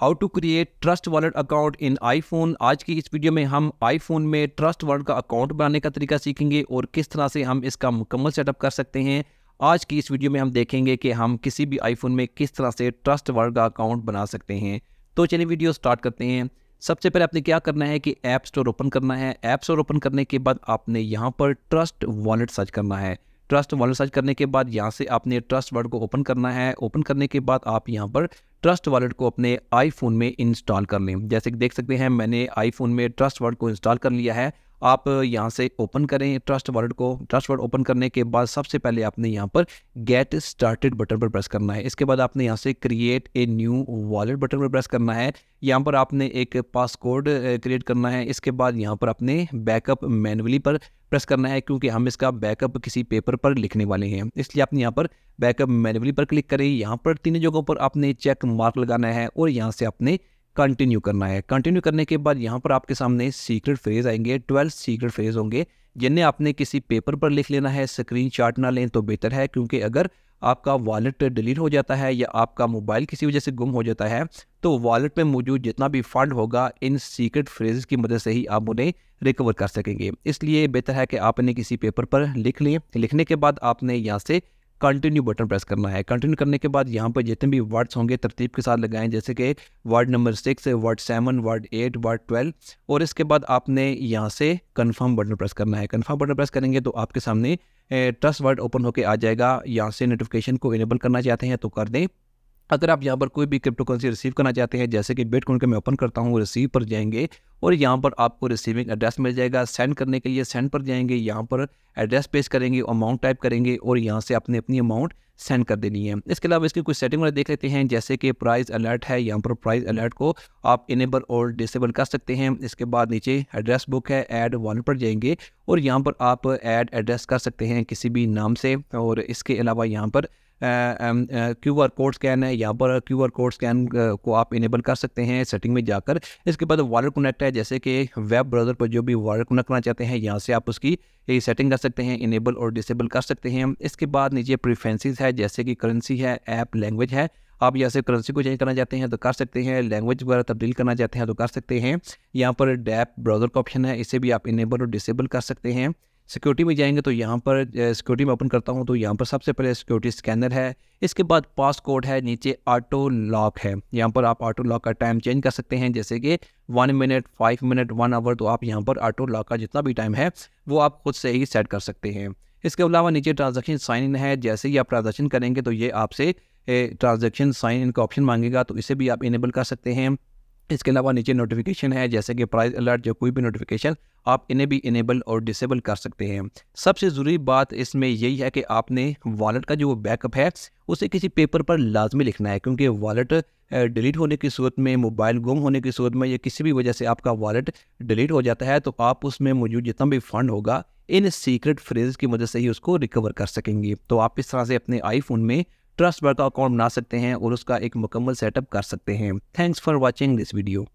how to create Trust Wallet account in iPhone आज की इस वीडियो में हम आईफोन में ट्रस्ट वॉलेट का अकाउंट बनाने का तरीका सीखेंगे और किस तरह से हम इसका मुकम्मल सेटअप कर सकते हैं आज की इस वीडियो में हम देखेंगे कि हम किसी भी आईफोन में किस तरह से ट्रस्ट वॉलेट का अकाउंट बना सकते हैं तो चलिए वीडियो स्टार्ट करते हैं सबसे पहले आपने क्या करना है कि ऐप स्टोर ओपन करना है ऐप स्टोर ओपन करने के बाद आपने यहाँ पर ट्रस्ट वॉलेट सर्च करना है ट्रस्ट वॉलेट सर्च करने के बाद यहाँ से आपने ट्रस्ट वर्ड को ओपन करना है ओपन करने के बाद आप यहाँ पर ट्रस्ट वॉलेट को अपने आईफोन में इंस्टॉल कर लें जैसे कि देख सकते हैं मैंने आईफोन में ट्रस्ट वर्ड को इंस्टॉल कर लिया है आप यहाँ से ओपन करें ट्रस्ट वॉलेट को ट्रस्ट वर्ड ओपन करने के बाद सबसे पहले आपने यहाँ पर गेट स्टार्टेड बटन पर प्रेस करना है इसके बाद आपने यहाँ से create a new wallet button पर प्रेस करना है यहाँ पर आपने एक पासकोड क्रिएट करना है इसके बाद यहाँ पर आपने बैकअप मैनुअली पर प्रेस करना है क्योंकि हम इसका बैकअप किसी पेपर पर लिखने वाले हैं इसलिए आपने यहाँ पर बैकअप मैनुअली पर क्लिक करें यहाँ पर तीनों जगहों पर आपने चेक मार्क लगाना है और यहाँ से आपने कंटिन्यू करना है कंटिन्यू करने के बाद यहाँ पर आपके सामने सीक्रेट फ्रेज आएंगे ट्वेल्व सीक्रेट फ्रेज होंगे जिन्हें आपने किसी पेपर पर लिख लेना है स्क्रीन चार्ट ना लें तो बेहतर है क्योंकि अगर आपका वॉलेट डिलीट हो जाता है या आपका मोबाइल किसी वजह से गुम हो जाता है तो वॉलेट में मौजूद जितना भी फंड होगा इन सीक्रेट फ्रेज की मदद से ही आप उन्हें रिकवर कर सकेंगे इसलिए बेहतर है कि आप इन्हें किसी पेपर पर लिख लें लिखने के बाद आपने यहाँ से कंटिन्यू बटन प्रेस करना है कंटिन्यू करने के बाद यहाँ पर जितने भी वर्ड्स होंगे तरतीब के साथ लगाएं जैसे कि word number six word seven word eight word twelve और इसके बाद आपने यहाँ से कन्फर्म बटन प्रेस करना है कन्फर्म बटन प्रेस करेंगे तो आपके सामने ट्रस्ट वर्ड ओपन होकर आ जाएगा यहाँ से नोटिफिकेशन को इनेबल करना चाहते हैं तो कर दें अगर आप यहाँ पर कोई भी क्रिप्टो करेंसी रिसीव करना चाहते हैं जैसे कि बिटकॉइन के मैं ओपन करता हूँ रिसीव पर जाएंगे और यहाँ पर आपको रिसीविंग एड्रेस मिल जाएगा सेंड करने के लिए सेंड पर जाएंगे यहाँ पर एड्रेस पेश करेंगे अमाउंट टाइप करेंगे और यहाँ से आपने अपनी अमाउंट सेंड कर देनी है इसके अलावा इसकी कुछ सेटिंग वगैरह देख लेते हैं जैसे कि प्राइस अलर्ट है यहाँ पर प्राइस अलर्ट को आप इनेबल और डिसेबल कर सकते हैं इसके बाद नीचे एड्रेस बुक है ऐड वॉलेट पर जाएंगे और यहाँ पर आप ऐड एड्रेस कर सकते हैं किसी भी नाम से और इसके अलावा यहाँ पर क्यू आर कोड स्कैन है यहाँ पर क्यू आर कोड स्कैन को आप इनेबल कर सकते हैं सेटिंग में जाकर इसके बाद वॉलेट कनेक्ट है जैसे कि वेब ब्राउज़र पर जो भी वॉलेट कनेक्ट करना चाहते हैं यहाँ से आप उसकी ये सेटिंग कर सकते हैं इनेबल और डिसेबल कर सकते हैं इसके बाद नीचे प्रिफ्रेंसेस है जैसे कि करेंसी है ऐप लैंग्वेज है आप यहाँ से करेंसी को चेंज करना चाहते हैं तो कर सकते हैं लैंग्वेज वगैरह तब्दील करना चाहते हैं तो कर सकते हैं यहाँ पर डैप ब्राउज़र का ऑप्शन है इसे भी आप इनेबल और डिसेबल कर सकते हैं सिक्योरिटी में जाएंगे तो यहाँ पर सिक्योरिटी में ओपन करता हूँ तो यहाँ पर सबसे पहले सिक्योरिटी स्कैनर है इसके बाद पास कोड है नीचे ऑटो लॉक है यहाँ पर आप ऑटो लॉक का टाइम चेंज कर सकते हैं जैसे कि one minute five minute one hour तो आप यहाँ पर ऑटो लॉक का जितना भी टाइम है वो आप खुद से ही सेट कर सकते हैं इसके अलावा नीचे ट्रांजेक्शन साइन इन है जैसे ही आप ट्रांजेक्शन करेंगे तो ये आपसे ट्रांजेक्शन साइन इन का ऑप्शन मांगेगा तो इसे भी आप इनेबल कर सकते हैं इसके अलावा नीचे नोटिफिकेशन है जैसे कि प्राइस अलर्ट या कोई भी नोटिफिकेशन आप इन्हें भी इनेबल और डिसेबल कर सकते हैं सबसे ज़रूरी बात इसमें यही है कि आपने वॉलेट का जो बैकअप है उसे किसी पेपर पर लाजमी लिखना है क्योंकि वॉलेट डिलीट होने की सूरत में मोबाइल गुम होने की सूरत में या किसी भी वजह से आपका वॉलेट डिलीट हो जाता है तो आप उसमें मौजूद जितना भी फ़ंड होगा इन सीक्रेट फ्रेज की मदद से ही उसको रिकवर कर सकेंगे तो आप इस तरह से अपने आईफोन में ट्रस्ट वर्क अकाउंट बना सकते हैं और उसका एक मुकम्मल सेटअप कर सकते हैं thanks for watching this video